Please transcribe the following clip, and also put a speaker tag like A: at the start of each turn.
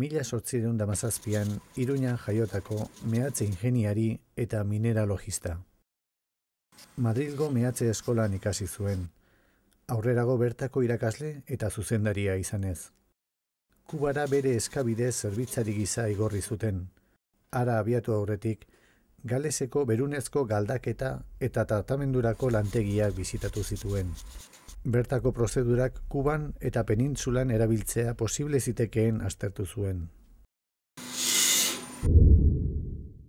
A: mila sortzireun damazazpian Iruñan jaiotako mehatze ingeniari eta mineralogista. Madrilgo mehatze eskolan ikasi zuen, aurrerago bertako irakasle eta zuzendaria izanez. Kubara bere eskabide zerbitzari giza igorri zuten. Ara abiatu aurretik, galeseko berunezko galdaketa eta tratamendurako lantegiak bizitatu zituen bertako prozedurak Kuban eta Penintzulan erabiltzea posible zitekeen aztertu zuen.